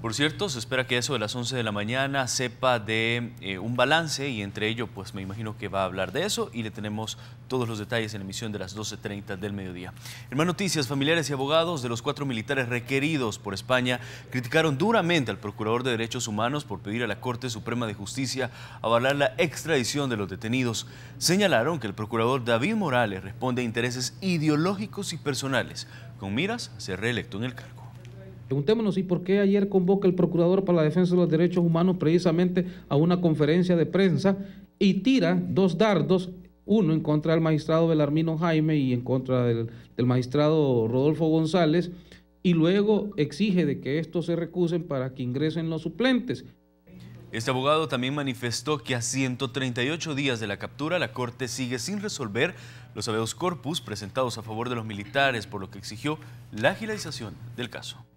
Por cierto, se espera que eso de las 11 de la mañana sepa de eh, un balance y entre ello, pues me imagino que va a hablar de eso y le tenemos todos los detalles en la emisión de las 12.30 del mediodía. En más noticias, familiares y abogados de los cuatro militares requeridos por España criticaron duramente al Procurador de Derechos Humanos por pedir a la Corte Suprema de Justicia avalar la extradición de los detenidos. Señalaron que el Procurador David Morales responde a intereses ideológicos y personales, con miras a ser reelecto en el cargo. Preguntémonos, ¿y por qué ayer convoca el Procurador para la Defensa de los Derechos Humanos precisamente a una conferencia de prensa y tira dos dardos, uno en contra del magistrado Belarmino Jaime y en contra del, magistrado Rodolfo González, y luego exige de que estos se recusen para que ingresen los suplentes? Este abogado también manifestó que a 138 días de la captura, la Corte sigue sin resolver los habeas corpus presentados a favor de los militares, por lo que exigió la agilización del caso.